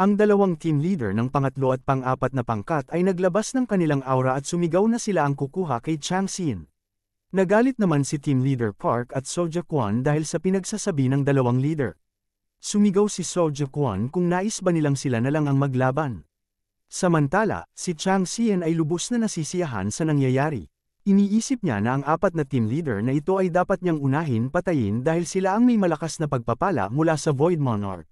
Ang dalawang team leader ng pangatlo at pang-apat na pangkat ay naglabas ng kanilang aura at sumigaw na sila ang kukuha kay Chang Xin. Nagalit naman si team leader Park at Soja Kwan dahil sa pinagsasabi ng dalawang leader. Sumigaw si Soja Kwan kung nais ba nilang sila na lang ang maglaban. Samantala, si Chang Xian ay lubos na nasisiyahan sa nangyayari. Iniisip niya na ang apat na team leader na ito ay dapat niyang unahin patayin dahil sila ang may malakas na pagpapala mula sa Void Monarch.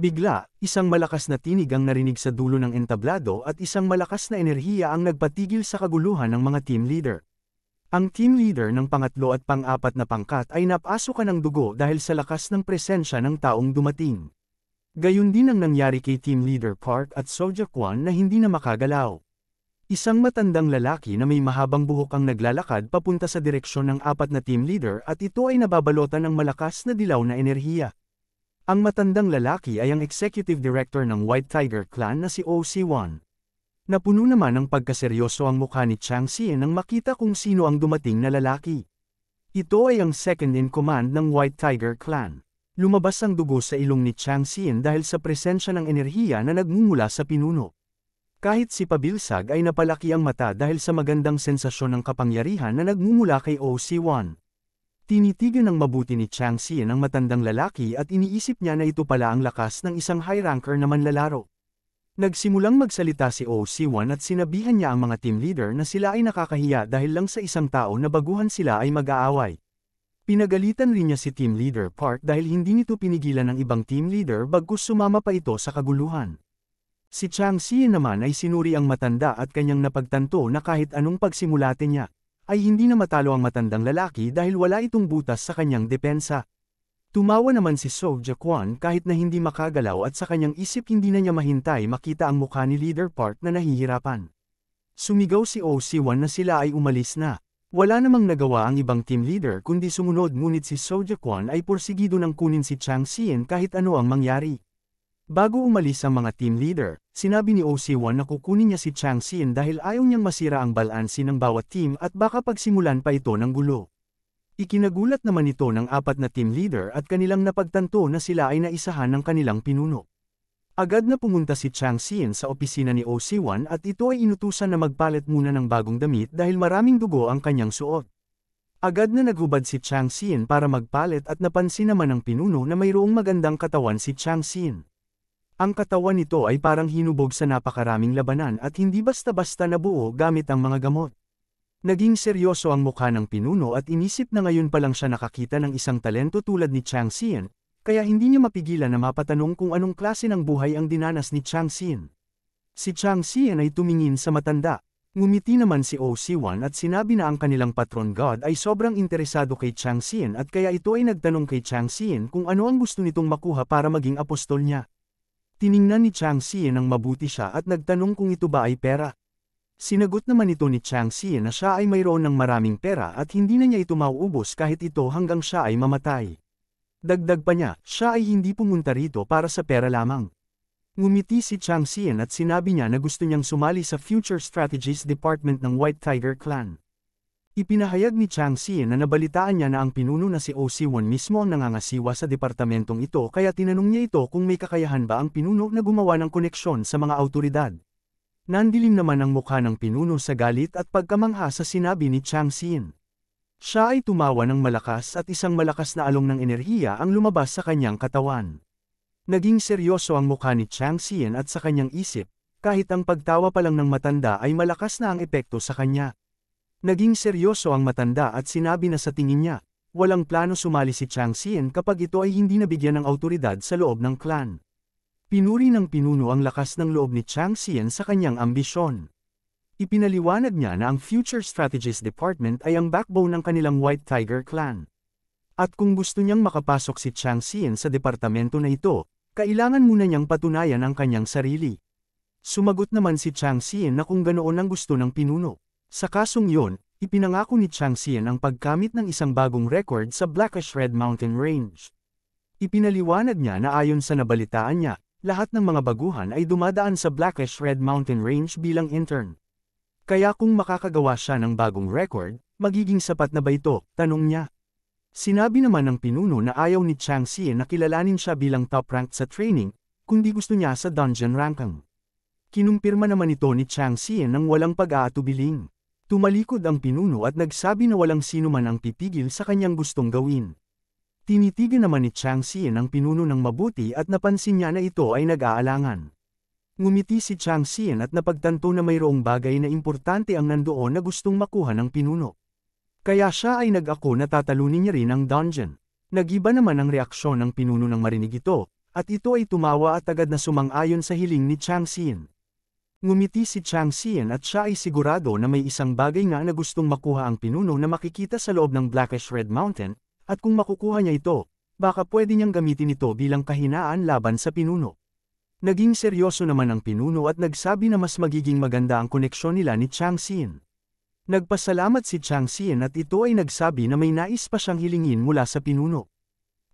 Bigla, isang malakas na tinig ang narinig sa dulo ng entablado at isang malakas na enerhiya ang nagpatigil sa kaguluhan ng mga team leader. Ang team leader ng pangatlo at pang-apat na pangkat ay napasukan ng dugo dahil sa lakas ng presensya ng taong dumating. Gayun din ang nangyari kay team leader Park at Soja Kwan na hindi na makagalaw. Isang matandang lalaki na may mahabang buhok ang naglalakad papunta sa direksyon ng apat na team leader at ito ay nababalota ng malakas na dilaw na enerhiya. Ang matandang lalaki ay ang executive director ng White Tiger Clan na si O.C. 1 Napuno naman ng pagkaseryoso ang mukha ni Chang Xie nang makita kung sino ang dumating na lalaki. Ito ay ang second in command ng White Tiger Clan. Lumabas ang dugo sa ilong ni Chang Xie dahil sa presensya ng enerhiya na nagmumula sa pinuno. Kahit si Pabilsag ay napalaki ang mata dahil sa magandang sensasyon ng kapangyarihan na nagmumula kay O.C. 1 Tinitigan ng mabuti ni Chang Xian ang matandang lalaki at iniisip niya na ito pala ang lakas ng isang high ranker na manlalaro. Nagsimulang magsalita si OC1 at sinabihan niya ang mga team leader na sila ay nakakahiya dahil lang sa isang tao na baguhan sila ay mag-aaway. Pinagalitan rin niya si team leader Park dahil hindi nito pinigilan ng ibang team leader bagkus sumama pa ito sa kaguluhan. Si Chang Xian naman ay sinuri ang matanda at kanyang napagtanto na kahit anong pagsimulatin niya, ay hindi na matalo ang matandang lalaki dahil wala itong butas sa kanyang depensa. Tumawa naman si So Jaquan kahit na hindi makagalaw at sa kanyang isip hindi na niya mahintay makita ang mukha ni Leader Park na nahihirapan. Sumigaw si OC1 na sila ay umalis na. Wala namang nagawa ang ibang team leader kundi sumunod ngunit si So Jaquan ay porsigido ng kunin si Chang Xian kahit ano ang mangyari. Bago umalis ang mga team leader, sinabi ni OC1 na kukunin niya si Chang Xin dahil ayaw niyang masira ang balansi ng bawat team at baka pagsimulan pa ito ng gulo. Ikinagulat naman ito ng apat na team leader at kanilang napagtanto na sila ay naisahan ng kanilang pinuno. Agad na pumunta si Chang Xin sa opisina ni OC1 at ito ay inutusan na magpalit muna ng bagong damit dahil maraming dugo ang kanyang suot. Agad na naghubad si Chang Xin para magpalit at napansin naman ng pinuno na mayroong magandang katawan si Chang Xin. Ang katawan nito ay parang hinubog sa napakaraming labanan at hindi basta-basta nabuo gamit ang mga gamot. Naging seryoso ang mukha ng pinuno at inisip na ngayon pa lang siya nakakita ng isang talento tulad ni Chang Xian, kaya hindi niya mapigilan na mapatanong kung anong klase ng buhay ang dinanas ni Chang Xian. Si Chang Xian ay tumingin sa matanda. Ngumiti naman si OC1 at sinabi na ang kanilang patron god ay sobrang interesado kay Chang Xian at kaya ito ay nagtanong kay Chang Xian kung ano ang gusto nitong makuha para maging apostol niya. Tiningnan ni Chang Xie nang mabuti siya at nagtanong kung ito ba ay pera. Sinagot naman ito ni Chang Xie na siya ay mayroon ng maraming pera at hindi na niya ito mauubos kahit ito hanggang siya ay mamatay. Dagdag pa niya, siya ay hindi pumunta rito para sa pera lamang. Ngumiti si Chang Xian at sinabi niya na gusto niyang sumali sa Future Strategies Department ng White Tiger Clan. Ipinahayag ni Chang Xie na nabalitaan niya na ang pinuno na si OC1 mismo ang nangangasiwa sa departamentong ito kaya tinanong niya ito kung may kakayahan ba ang pinuno na gumawa ng koneksyon sa mga autoridad. Nandilim naman ang mukha ng pinuno sa galit at pagkamangha sa sinabi ni Chang Xin. Siya ay tumawa ng malakas at isang malakas na along ng enerhiya ang lumabas sa kanyang katawan. Naging seryoso ang mukha ni Chang Xin at sa kanyang isip, kahit ang pagtawa pa lang ng matanda ay malakas na ang epekto sa kanya. Naging seryoso ang matanda at sinabi na sa tingin niya, walang plano sumali si Chang Xian kapag ito ay hindi nabigyan ng autoridad sa loob ng clan. Pinuri ng pinuno ang lakas ng loob ni Chang Xian sa kanyang ambisyon. Ipinaliwanag niya na ang Future Strategies Department ay ang backbone ng kanilang White Tiger Clan. At kung gusto niyang makapasok si Chang Xian sa departamento na ito, kailangan muna niyang patunayan ang kanyang sarili. Sumagot naman si Chang Xian na kung ganoon ang gusto ng pinuno. Sa kasong yon, ipinangako ni Xian ang pagkamit ng isang bagong record sa Blackish Red Mountain Range. Ipinaliwanag niya na ayon sa nabalitaan niya, lahat ng mga baguhan ay dumadaan sa Blackish Red Mountain Range bilang intern. Kaya kung makakagawa siya ng bagong record, magiging sapat na ba ito, tanong niya. Sinabi naman ng pinuno na ayaw ni Changxian na kilalanin siya bilang top ranked sa training, kundi gusto niya sa dungeon ranking. Kinumpirma naman ito ni Changxian ng walang pag-aatubiling. Tumalikod ang pinuno at nagsabi na walang sino man ang pipigil sa kanyang gustong gawin. Tinitigan naman ni Chang Xian ang pinuno ng mabuti at napansin niya na ito ay nag-aalangan. Ngumiti si Chang Xian at napagtanto na mayroong bagay na importante ang nandoon na gustong makuha ng pinuno. Kaya siya ay nag-ako na tatalunin niya rin ang dungeon. Nagiba naman ang reaksyon ng pinuno nang marinig ito, at ito ay tumawa at agad na sumang-ayon sa hiling ni Chang Xian. Ngumiti si Chang Xian at siya ay sigurado na may isang bagay nga na gustong makuha ang pinuno na makikita sa loob ng Blackish Red Mountain, at kung makukuha niya ito, baka pwede niyang gamitin ito bilang kahinaan laban sa pinuno. Naging seryoso naman ang pinuno at nagsabi na mas magiging maganda ang koneksyon nila ni Chang Xian. Nagpasalamat si Chang Xian at ito ay nagsabi na may nais pa siyang hilingin mula sa pinuno.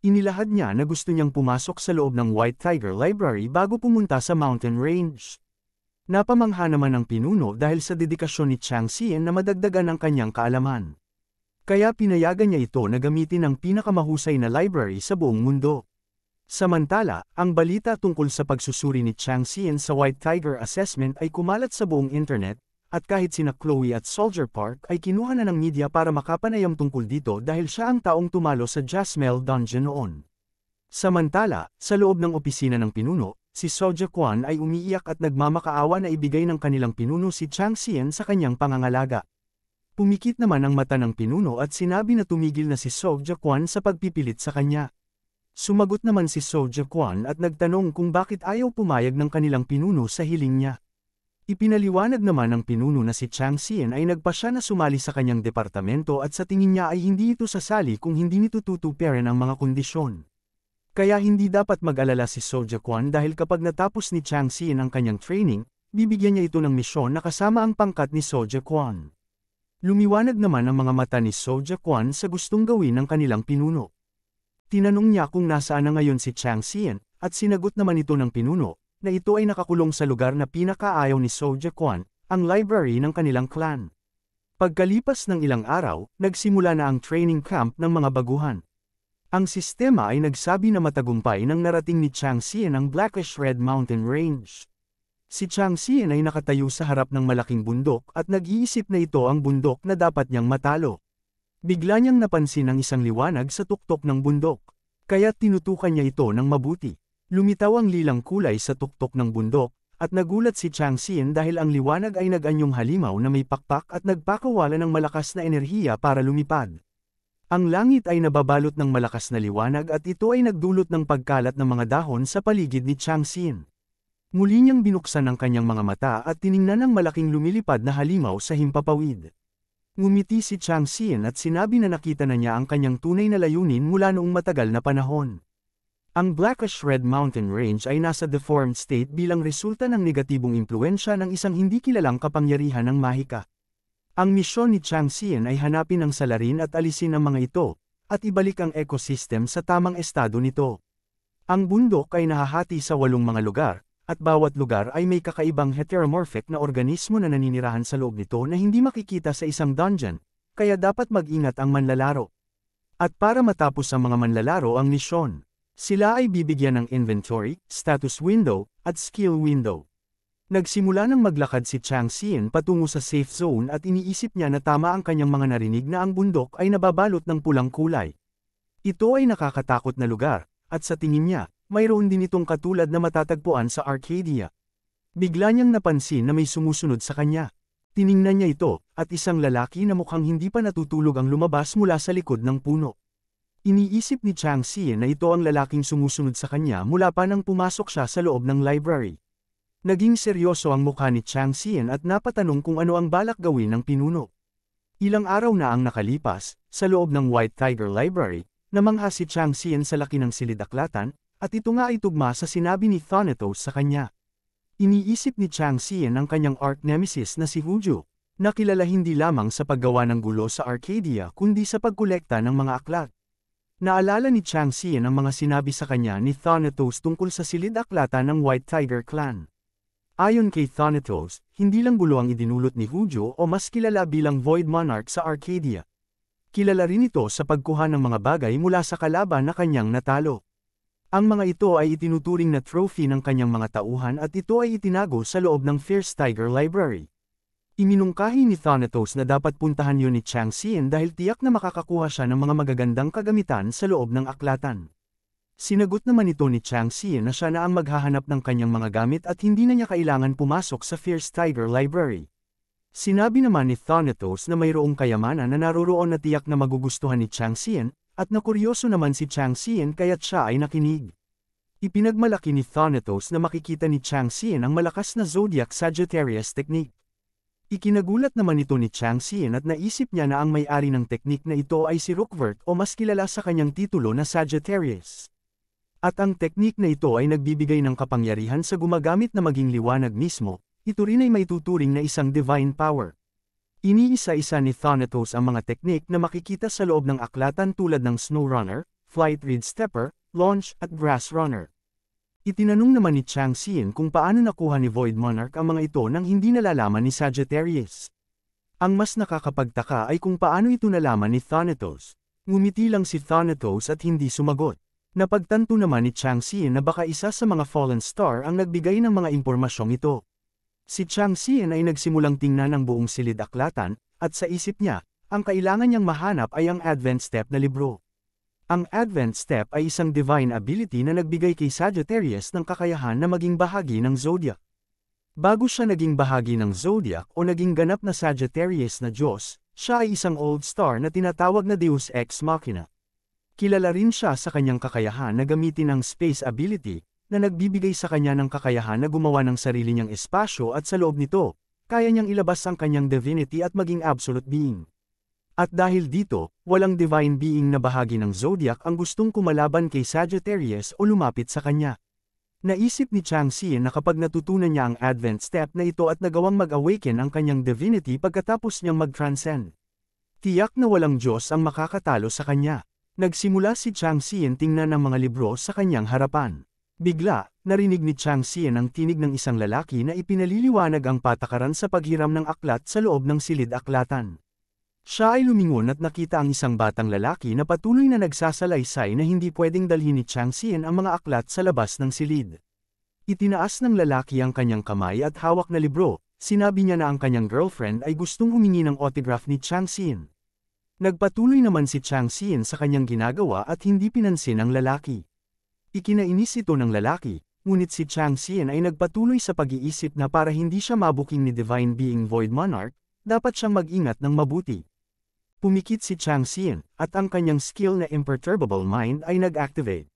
Inilahad niya na gusto niyang pumasok sa loob ng White Tiger Library bago pumunta sa mountain range. Napamangha naman ang pinuno dahil sa dedikasyon ni Chang Xian na madagdagan ang kanyang kaalaman. Kaya pinayagan niya ito na gamitin ang pinakamahusay na library sa buong mundo. Samantala, ang balita tungkol sa pagsusuri ni Chang Xian sa White Tiger Assessment ay kumalat sa buong internet, at kahit sina Chloe at Soldier Park ay kinuha na ng media para makapanayam tungkol dito dahil siya ang taong tumalo sa Jasmel Dungeon noon. Samantala, sa loob ng opisina ng pinuno, si Soja Quan ay umiiyak at nagmamakaawa na ibigay ng kanilang pinuno si Chang Xian sa kanyang pangangalaga. Pumikit naman ang mata ng pinuno at sinabi na tumigil na si Soja Quan sa pagpipilit sa kanya. Sumagot naman si Soja Quan at nagtanong kung bakit ayaw pumayag ng kanilang pinuno sa hiling niya. Ipinaliwanag naman ng pinuno na si Chang Xian ay nagpasya na sumali sa kanyang departamento at sa tingin niya ay hindi ito sasali kung hindi nito tutuperin ang mga kondisyon. Kaya hindi dapat mag-alala si Soja Kwan dahil kapag natapos ni Chang Xin ang kanyang training, bibigyan niya ito ng misyon na kasama ang pangkat ni Soja Kwan. Lumiwanag naman ang mga mata ni Soja Kwan sa gustong gawin ng kanilang pinuno. Tinanong niya kung nasaan na ngayon si Chang Xian, at sinagot naman ito ng pinuno, na ito ay nakakulong sa lugar na pinakaayaw ni Soja Kwan, ang library ng kanilang clan. Pagkalipas ng ilang araw, nagsimula na ang training camp ng mga baguhan. Ang sistema ay nagsabi na matagumpay nang narating ni Changxian ang Blackish Red Mountain Range. Si Changxian ay nakatayo sa harap ng malaking bundok at nag-iisip na ito ang bundok na dapat niyang matalo. Bigla niyang napansin ang isang liwanag sa tuktok ng bundok, kaya tinutukan niya ito ng mabuti. Lumitaw ang lilang kulay sa tuktok ng bundok, at nagulat si Chang Xin dahil ang liwanag ay nag-anyong halimaw na may pakpak at nagpakawala ng malakas na enerhiya para lumipad. Ang langit ay nababalot ng malakas na liwanag at ito ay nagdulot ng pagkalat ng mga dahon sa paligid ni Chang Xin. Muli niyang binuksan ang kanyang mga mata at tiningnan ang malaking lumilipad na halimaw sa himpapawid. Ngumiti si Chang Xin at sinabi na nakita na niya ang kanyang tunay na layunin mula noong matagal na panahon. Ang Blackish Red Mountain Range ay nasa deformed state bilang resulta ng negatibong impluensya ng isang hindi kilalang kapangyarihan ng Mahika. Ang misyon ni Chang Xian ay hanapin ang salarin at alisin ang mga ito, at ibalik ang ecosystem sa tamang estado nito. Ang bundok ay nahahati sa walong mga lugar, at bawat lugar ay may kakaibang heteromorphic na organismo na naninirahan sa loob nito na hindi makikita sa isang dungeon, kaya dapat mag-ingat ang manlalaro. At para matapos ang mga manlalaro ang misyon, sila ay bibigyan ng inventory, status window, at skill window. Nagsimula nang maglakad si Chang Xin patungo sa safe zone at iniisip niya na tama ang kanyang mga narinig na ang bundok ay nababalot ng pulang kulay. Ito ay nakakatakot na lugar, at sa tingin niya, mayroon din itong katulad na matatagpuan sa Arcadia. Bigla niyang napansin na may sumusunod sa kanya. Tiningnan niya ito, at isang lalaki na mukhang hindi pa natutulog ang lumabas mula sa likod ng puno. Iniisip ni Chang Xin na ito ang lalaking sumusunod sa kanya mula pa nang pumasok siya sa loob ng library. Naging seryoso ang mukha ni Chang Xian at napatanong kung ano ang balak gawin ng pinuno. Ilang araw na ang nakalipas, sa loob ng White Tiger Library, namangha si Chang Xian sa laki ng silidaklatan, at ito nga ay tugma sa sinabi ni Thanatos sa kanya. Iniisip ni Chang Xian ang kanyang arch nemesis na si Huju, na kilala hindi lamang sa paggawa ng gulo sa Arcadia kundi sa pagkolekta ng mga aklat. Naalala ni Chang Xian ang mga sinabi sa kanya ni Thanatos tungkol sa silid-aklatan ng White Tiger Clan. Ayon kay Thanatos, hindi lang gulo ang idinulot ni Hujo o mas kilala bilang Void Monarch sa Arcadia. Kilala rin ito sa pagkuha ng mga bagay mula sa kalaban na kanyang natalo. Ang mga ito ay itinuturing na trophy ng kanyang mga tauhan at ito ay itinago sa loob ng Fierce Tiger Library. Iminungkahi ni Thanatos na dapat puntahan yun ni Chang Xian dahil tiyak na makakakuha siya ng mga magagandang kagamitan sa loob ng aklatan. Sinagot naman ito ni Chang Xie na siya na ang maghahanap ng kanyang mga gamit at hindi na niya kailangan pumasok sa Fierce Tiger Library. Sinabi naman ni Thanatos na mayroong kayamanan na naroroon na tiyak na magugustuhan ni Chang Xian, at kuryoso naman si Chang Xian kaya't siya ay nakinig. Ipinagmalaki ni Thanatos na makikita ni Chang Xian ang malakas na Zodiac Sagittarius technique. Ikinagulat naman ito ni Chang Xian at naisip niya na ang may-ari ng technique na ito ay si Rookvert o mas kilala sa kanyang titulo na Sagittarius. At ang teknik na ito ay nagbibigay ng kapangyarihan sa gumagamit na maging liwanag mismo, ito rin ay maituturing na isang divine power. Iniisa-isa ni Thanatos ang mga teknik na makikita sa loob ng aklatan tulad ng Snow Runner, Flight Reed Stepper, Launch at Grass Runner. Itinanong naman ni Chang Xian kung paano nakuha ni Void Monarch ang mga ito nang hindi nalalaman ni Sagittarius. Ang mas nakakapagtaka ay kung paano ito nalaman ni Thanatos. Ngumiti lang si Thanatos at hindi sumagot. Napagtanto naman ni Changxi na baka isa sa mga fallen star ang nagbigay ng mga impormasyong ito. Si Chang Xian ay nagsimulang tingnan ang buong silid aklatan, at sa isip niya, ang kailangan niyang mahanap ay ang Advent Step na libro. Ang Advent Step ay isang divine ability na nagbigay kay Sagittarius ng kakayahan na maging bahagi ng zodiac. Bago siya naging bahagi ng zodiac o naging ganap na Sagittarius na Diyos, siya ay isang old star na tinatawag na Deus Ex Machina. Kilala rin siya sa kanyang kakayahan na gamitin ang space ability, na nagbibigay sa kanya ng kakayahan na gumawa ng sarili niyang espasyo at sa loob nito, kaya niyang ilabas ang kanyang divinity at maging absolute being. At dahil dito, walang divine being na bahagi ng zodiac ang gustong kumalaban kay Sagittarius o lumapit sa kanya. Naisip ni Chang Changxi na kapag natutunan niya ang advent step na ito at nagawang mag-awaken ang kanyang divinity pagkatapos niyang mag-transcend. Tiyak na walang Diyos ang makakatalo sa kanya. Nagsimula si Chang Xian tingnan ang mga libro sa kanyang harapan. Bigla, narinig ni Chang Xian ang tinig ng isang lalaki na ipinaliliwanag ang patakaran sa paghiram ng aklat sa loob ng silid-aklatan. Siya ay lumingon at nakita ang isang batang lalaki na patuloy na nagsasalaysay na hindi pwedeng dalhin ni Chang Xian ang mga aklat sa labas ng silid. Itinaas ng lalaki ang kanyang kamay at hawak na libro, sinabi niya na ang kanyang girlfriend ay gustong humingi ng autograph ni Chang Xian. Nagpatuloy naman si Chang Xian sa kanyang ginagawa at hindi pinansin ang lalaki. Ikinainis ito ng lalaki, ngunit si Chang Xian ay nagpatuloy sa pag-iisip na para hindi siya mabuking ni Divine Being Void Monarch, dapat siyang mag-ingat ng mabuti. Pumikit si Chang Xian, at ang kanyang skill na Imperturbable Mind ay nag-activate.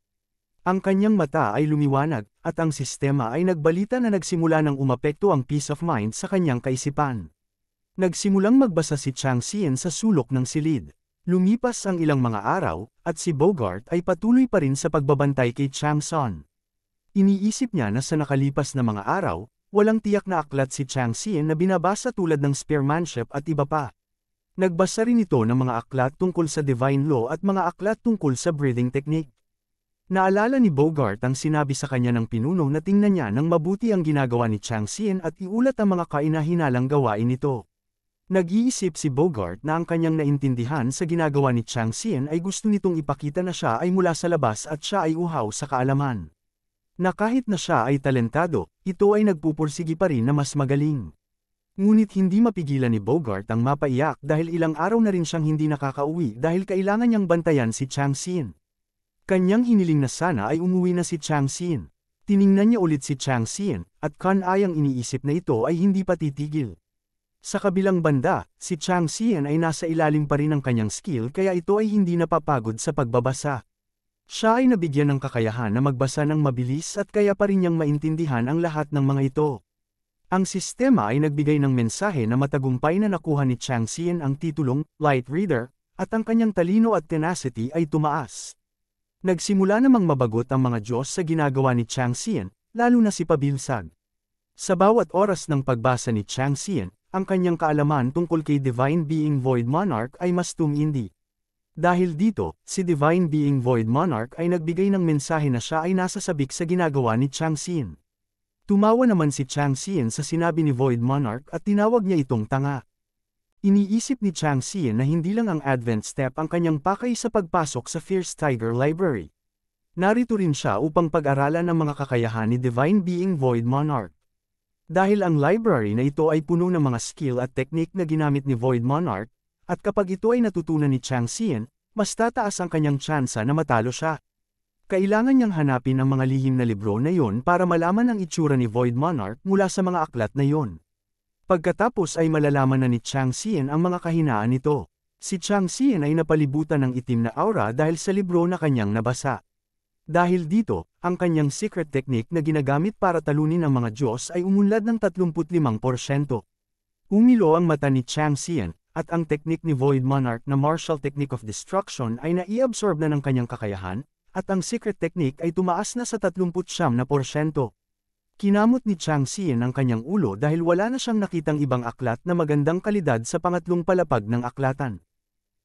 Ang kanyang mata ay lumiwanag, at ang sistema ay nagbalita na nagsimula ng umapekto ang peace of mind sa kanyang kaisipan. Nagsimulang magbasa si Chang Xian sa sulok ng silid. Lumipas ang ilang mga araw, at si Bogart ay patuloy pa rin sa pagbabantay kay Chang Son. Iniisip niya na sa nakalipas na mga araw, walang tiyak na aklat si Chang Xian na binabasa tulad ng Spearmanship at iba pa. Nagbasa rin ito ng mga aklat tungkol sa Divine Law at mga aklat tungkol sa breathing technique. Naalala ni Bogart ang sinabi sa kanya ng pinuno na tingnan niya ng mabuti ang ginagawa ni Chang Xian at iulat ang mga kainahinalang gawain nito. Nag-iisip si Bogart na ang kanyang naintindihan sa ginagawa ni Chang Xian ay gusto nitong ipakita na siya ay mula sa labas at siya ay uhaw sa kaalaman. Na kahit na siya ay talentado, ito ay nagpupursigi pa rin na mas magaling. Ngunit hindi mapigilan ni Bogart ang mapaiyak dahil ilang araw na rin siyang hindi nakakauwi dahil kailangan niyang bantayan si Chang Xin. Kanyang hiniling na sana ay umuwi na si Chang Xin. Tiningnan niya ulit si Chang Xin, at kanayang iniisip na ito ay hindi patitigil. Sa kabilang banda, si Chang Xian ay nasa ilalim pa rin ng kanyang skill kaya ito ay hindi napapagod sa pagbabasa. Siya ay nabigyan ng kakayahan na magbasa ng mabilis at kaya pa rin niyang maintindihan ang lahat ng mga ito. Ang sistema ay nagbigay ng mensahe na matagumpay na nakuha ni Chang Xian ang titulong Light Reader at ang kanyang talino at tenacity ay tumaas. Nagsimula namang mabagot ang mga Diyos sa ginagawa ni Chang Xian, lalo na si Pabilsag. Sa bawat oras ng pagbasa ni Chang Xian, ang kanyang kaalaman tungkol kay Divine Being Void Monarch ay mas tumindi. Dahil dito, si Divine Being Void Monarch ay nagbigay ng mensahe na siya ay nasa sabik sa ginagawa ni Chang Xin. Tumawa naman si Chang Xin sa sinabi ni Void Monarch at tinawag niya itong tanga. Iniisip ni Chang Xin na hindi lang ang Advent Step ang kanyang pakay sa pagpasok sa Fierce Tiger Library. Narito rin siya upang pag-aralan ang mga kakayahan ni Divine Being Void Monarch. Dahil ang library na ito ay puno ng mga skill at technique na ginamit ni Void Monarch, at kapag ito ay natutunan ni Chang Xian, mas tataas ang kanyang tsansa na matalo siya. Kailangan niyang hanapin ang mga lihim na libro na yon para malaman ang itsura ni Void Monarch mula sa mga aklat na yon. Pagkatapos ay malalaman na ni Chang Xian ang mga kahinaan nito. Si Chang Xian ay napalibutan ng itim na aura dahil sa libro na kanyang nabasa. Dahil dito, ang kanyang secret technique na ginagamit para talunin ang mga Diyos ay umunlad ng 35%. Umilo ang mata ni Chang Xian, at ang technique ni Void Monarch na martial technique of destruction ay naiabsorb na ng kanyang kakayahan, at ang secret technique ay tumaas na sa 39%. Kinamot ni Chang Xian ang kanyang ulo dahil wala na siyang nakitang ibang aklat na magandang kalidad sa pangatlong palapag ng aklatan.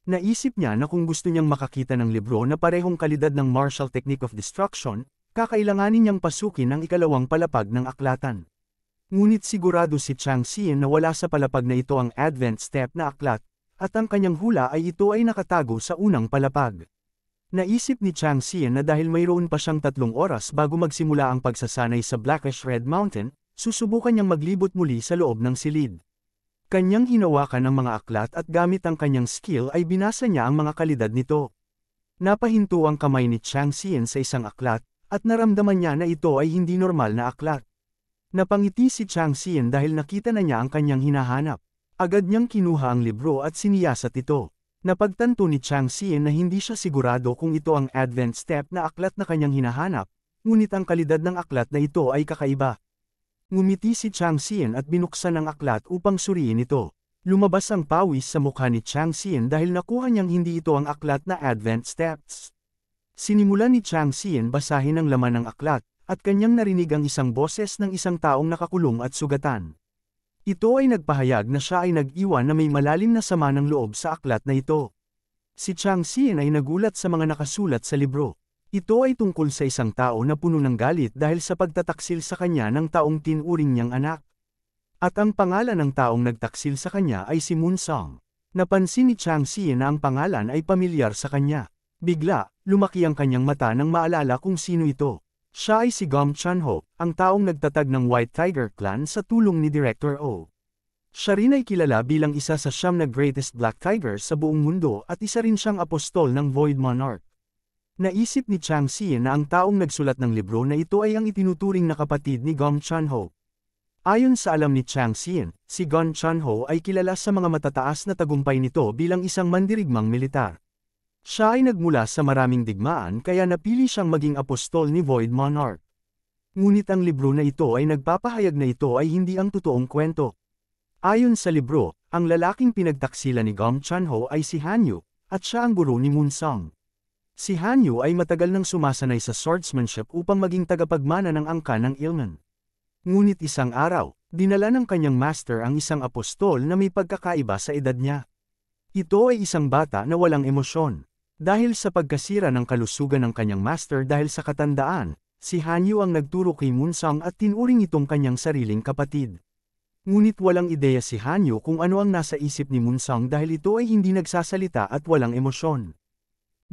Naisip niya na kung gusto niyang makakita ng libro na parehong kalidad ng martial technique of destruction, kakailanganin niyang pasukin ang ikalawang palapag ng aklatan. Ngunit sigurado si Chang Xian na wala sa palapag na ito ang advent step na aklat, at ang kanyang hula ay ito ay nakatago sa unang palapag. Naisip ni Chang Xian na dahil mayroon pa siyang tatlong oras bago magsimula ang pagsasanay sa Blackish Red Mountain, susubukan niyang maglibot muli sa loob ng silid. Kanyang hinawakan ng mga aklat at gamit ang kanyang skill ay binasa niya ang mga kalidad nito. Napahinto ang kamay ni Chang Xian sa isang aklat, at naramdaman niya na ito ay hindi normal na aklat. Napangiti si Chang Xian dahil nakita na niya ang kanyang hinahanap. Agad niyang kinuha ang libro at siniyasat ito. Napagtanto ni Chang Xian na hindi siya sigurado kung ito ang advanced step na aklat na kanyang hinahanap, ngunit ang kalidad ng aklat na ito ay kakaiba. Ngumiti si Chang Xian at binuksan ang aklat upang suriin ito. Lumabas ang pawis sa mukha ni Chang Xian dahil nakuha niyang hindi ito ang aklat na Advent Steps. Sinimulan ni Chang Xian basahin ang laman ng aklat, at kanyang narinig ang isang boses ng isang taong nakakulong at sugatan. Ito ay nagpahayag na siya ay nag-iwan na may malalim na sama ng loob sa aklat na ito. Si Chang Xian ay nagulat sa mga nakasulat sa libro. Ito ay tungkol sa isang tao na puno ng galit dahil sa pagtataksil sa kanya ng taong tinuring niyang anak. At ang pangalan ng taong nagtaksil sa kanya ay si Moon Song. Napansin ni Chang Xie na ang pangalan ay pamilyar sa kanya. Bigla, lumaki ang kanyang mata nang maalala kung sino ito. Siya ay si Gom Chanho, ang taong nagtatag ng White Tiger Clan sa tulong ni Director O. Siya rin ay kilala bilang isa sa siyam na greatest black tigers sa buong mundo at isa rin siyang apostol ng Void Monarch. Naisip ni Chang Xie na ang taong nagsulat ng libro na ito ay ang itinuturing na kapatid ni Gong Chun-ho. Ayon sa alam ni Chang Xie, si Gong Chun-ho ay kilala sa mga matataas na tagumpay nito bilang isang mandirigmang militar. Siya ay nagmula sa maraming digmaan kaya napili siyang maging apostol ni Void Monarch. Ngunit ang libro na ito ay nagpapahayag na ito ay hindi ang totoong kwento. Ayon sa libro, ang lalaking pinagtaksila ni Gong Chun-ho ay si Han Yu, at siya ang guro ni Moon Song. Si Hanyu ay matagal nang sumasanay sa swordsmanship upang maging tagapagmana ng angka ng Ilnan. Ngunit isang araw, dinala ng kanyang master ang isang apostol na may pagkakaiba sa edad niya. Ito ay isang bata na walang emosyon. Dahil sa pagkasira ng kalusugan ng kanyang master dahil sa katandaan, si Hanyu ang nagturo kay Munsang at tinuring itong kanyang sariling kapatid. Ngunit walang ideya si Hanyu kung ano ang nasa isip ni Munsang dahil ito ay hindi nagsasalita at walang emosyon.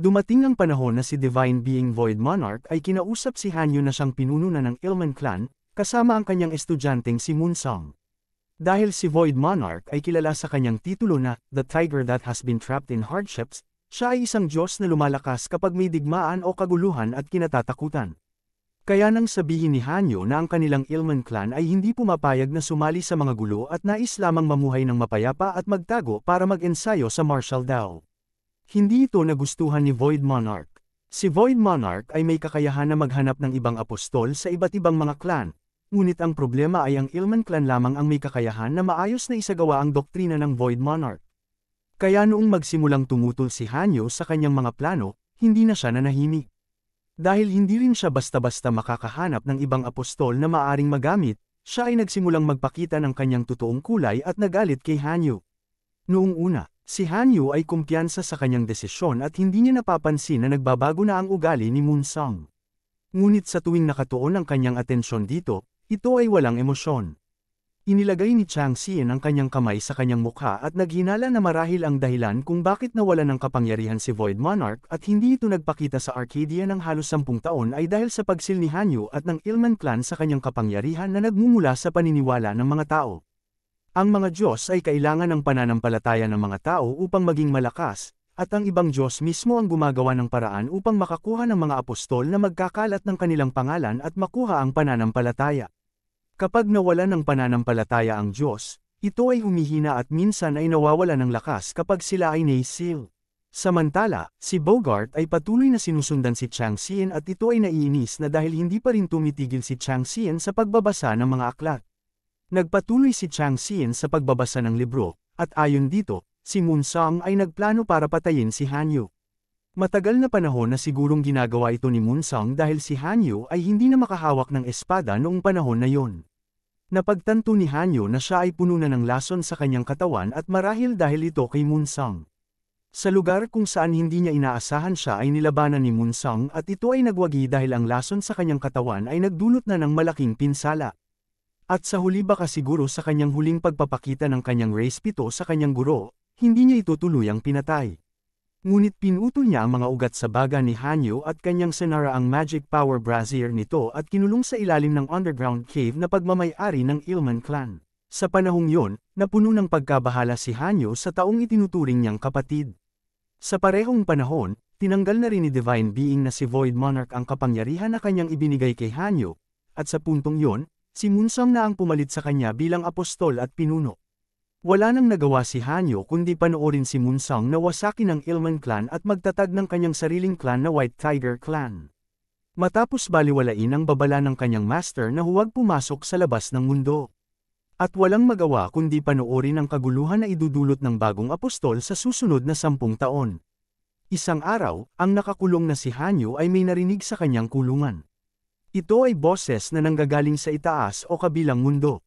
Dumating ang panahon na si Divine Being Void Monarch ay kinausap si Hanyu na siyang pinuno na ng Ilman Clan, kasama ang kanyang estudyanteng si Munsong. Dahil si Void Monarch ay kilala sa kanyang titulo na The Tiger That Has Been Trapped in Hardships, siya ay isang Diyos na lumalakas kapag may digmaan o kaguluhan at kinatatakutan. Kaya nang sabihin ni Hanyo na ang kanilang Ilman clan ay hindi pumapayag na sumali sa mga gulo at nais lamang mamuhay ng mapayapa at magtago para mag-ensayo sa martial Dao. Hindi ito nagustuhan ni Void Monarch. Si Void Monarch ay may kakayahan na maghanap ng ibang apostol sa iba't ibang mga klan, ngunit ang problema ay ang Ilman clan lamang ang may kakayahan na maayos na isagawa ang doktrina ng Void Monarch. Kaya noong magsimulang tumutol si Hanyo sa kanyang mga plano, hindi na siya nanahimik. Dahil hindi rin siya basta-basta makakahanap ng ibang apostol na maaring magamit, siya ay nagsimulang magpakita ng kanyang totoong kulay at nagalit kay Hanyo. Noong una, Si Han Yu ay kumpiyansa sa kanyang desisyon at hindi niya napapansin na nagbabago na ang ugali ni Moon Song. Ngunit sa tuwing nakatuon ang kanyang atensyon dito, ito ay walang emosyon. Inilagay ni Chang Xian ang kanyang kamay sa kanyang mukha at naghinala na marahil ang dahilan kung bakit nawala ng kapangyarihan si Void Monarch at hindi ito nagpakita sa Arcadia ng halos sampung taon ay dahil sa pagsil ni Hanyu at ng Ilman clan sa kanyang kapangyarihan na nagmumula sa paniniwala ng mga tao. Ang mga Diyos ay kailangan ng pananampalataya ng mga tao upang maging malakas, at ang ibang Diyos mismo ang gumagawa ng paraan upang makakuha ng mga apostol na magkakalat ng kanilang pangalan at makuha ang pananampalataya. Kapag nawala ng pananampalataya ang Diyos, ito ay humihina at minsan ay nawawala ng lakas kapag sila ay naisil. Samantala, si Bogart ay patuloy na sinusundan si Chang Xian at ito ay naiinis na dahil hindi pa rin tumitigil si Chang Xian sa pagbabasa ng mga aklat. Nagpatuloy si Chang Xin sa pagbabasa ng libro, at ayon dito, si Moon Song ay nagplano para patayin si Han Yu. Matagal na panahon na sigurong ginagawa ito ni Moon Song dahil si Han Yu ay hindi na makahawak ng espada noong panahon na yon. Napagtanto ni Han Yu na siya ay puno na ng lason sa kanyang katawan at marahil dahil ito kay Moon Song. Sa lugar kung saan hindi niya inaasahan siya ay nilabanan ni Moon Song at ito ay nagwagi dahil ang lason sa kanyang katawan ay nagdulot na ng malaking pinsala. At sa huli baka siguro sa kanyang huling pagpapakita ng kanyang race pito sa kanyang guro, hindi niya ito tuluyang pinatay. Ngunit pinutol niya ang mga ugat sa baga ni Hanyo at kanyang senara ang magic power brazier nito at kinulong sa ilalim ng underground cave na pagmamayari ng Ilman clan. Sa panahong yon, napuno ng pagkabahala si Hanyo sa taong itinuturing niyang kapatid. Sa parehong panahon, tinanggal na rin ni Divine Being na si Void Monarch ang kapangyarihan na kanyang ibinigay kay Hanyo, at sa puntong yon, Si Munsam na ang pumalit sa kanya bilang apostol at pinuno. Wala nang nagawa si Hanyo kundi panoorin si Munsang na wasakin ang Ilman clan at magtatag ng kanyang sariling clan na White Tiger clan. Matapos baliwalain ang babala ng kanyang master na huwag pumasok sa labas ng mundo. At walang magawa kundi panoorin ang kaguluhan na idudulot ng bagong apostol sa susunod na sampung taon. Isang araw, ang nakakulong na si Hanyo ay may narinig sa kanyang kulungan. Ito ay boses na nanggagaling sa itaas o kabilang mundo.